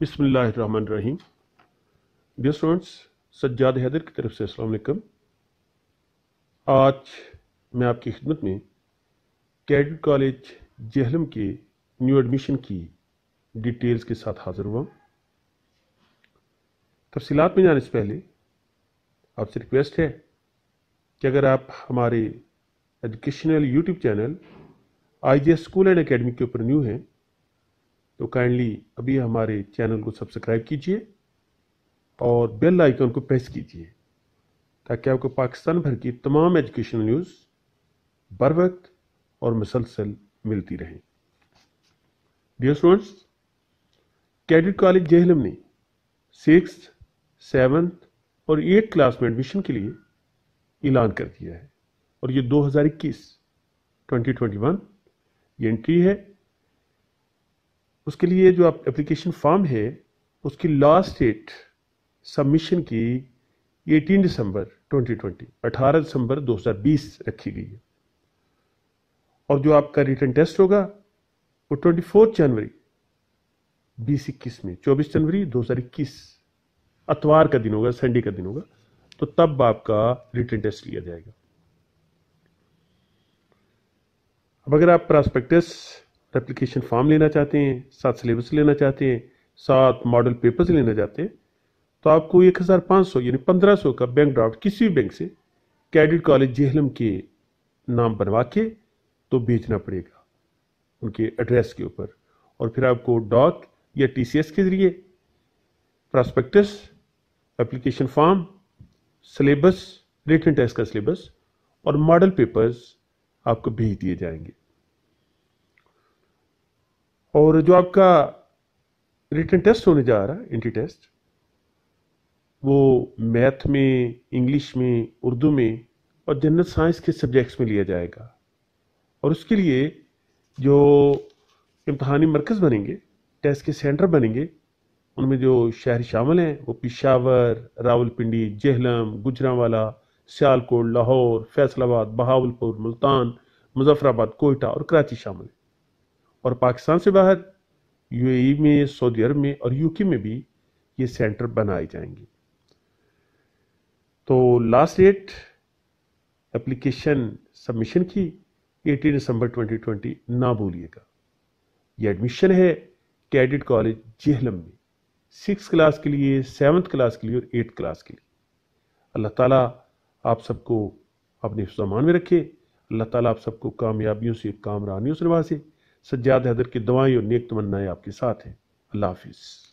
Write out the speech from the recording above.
बिसमीम dear students Sajjad Haider की तरफ से अस्सलाम आज मैं आपकी खिदमत में कैडेट कॉलेज जहलम के न्यू एडमिशन की डिटेल्स के साथ हाज़िर हुआ तफसीत में जाने से पहले आपसे रिक्वेस्ट है कि अगर आप हमारे educational YouTube channel I G school and academy के ऊपर न्यू हैं तो काइंडली अभी हमारे चैनल को सब्सक्राइब कीजिए और बेल आइकन को प्रेस कीजिए ताकि आपको पाकिस्तान भर की तमाम एजुकेशनल न्यूज़ बर वक्त और मुसलसल मिलती रहें dear students cadet college Jhelum ने सिक्स सेवन्थ और एट क्लास में एडमिशन के लिए ऐलान कर दिया है और ये 2021 2021 ये एंट्री है उसके लिए जो आप एप्लीकेशन फॉर्म है उसकी लास्ट डेट सबमिशन की 18 दिसंबर 2020 18 दिसंबर 2020 रखी गई है और जो आपका रिटर्न टेस्ट होगा वो 24 जनवरी बीस इक्कीस में 24 जनवरी 2021 अतवार का दिन होगा संडे का दिन होगा तो तब आपका रिटर्न टेस्ट लिया जाएगा अब अगर आप प्रॉस्पेक्टस एप्लीकेशन फॉर्म लेना चाहते हैं सात सिलेबस लेना चाहते हैं सात मॉडल पेपर्स लेना चाहते हैं तो आपको एक हज़ार पाँच सौ यानी पंद्रह सौ का बैंक ड्राफ्ट किसी भी बैंक से कैडिट कॉलेज जेहलम के नाम बनवा के तो भेजना पड़ेगा उनके एड्रेस के ऊपर और फिर आपको डॉक या टी के ज़रिए prospectus application form syllabus return test का सिलेबस और मॉडल पेपर्स आपको भेज दिए जाएंगे और जो आपका रिटर्न टेस्ट होने जा रहा है एंटी टेस्ट वो मैथ में इंग्लिश में उर्दू में और जनरल साइंस के सब्जेक्ट्स में लिया जाएगा और उसके लिए जो इम्तहानी मरकज़ बनेंगे टेस्ट के सेंटर बनेंगे उनमें जो शहर शामिल हैं वो पिशावर रावलपिंडी जहलम गुजरावाला सियालकोट लाहौर फैसलाबाद बहावलपुर मुल्तान मुजफ्फराबाद कोयटा और कराची शामिल हैं और पाकिस्तान से बाहर यूएई e में सऊदी अरब में और यूके में भी ये सेंटर बनाए जाएंगे तो लास्ट डेट एप्लीकेशन सबमिशन की 18 दिसंबर 2020 ना भूलिएगा ये एडमिशन है कैडेट कॉलेज जेहलम में सिक्स क्लास के लिए सेवन्थ क्लास के लिए और एट्थ क्लास के लिए अल्लाह ताला आप सबको अपने सामान में रखे अल्लाह ताला आप सबको कामयाबियों से कामरानियों से नवाजे सज्जाद हैदर की दुआएं और नेक तमन्नाएं आपके साथ हैं अल्लाह हाफिज़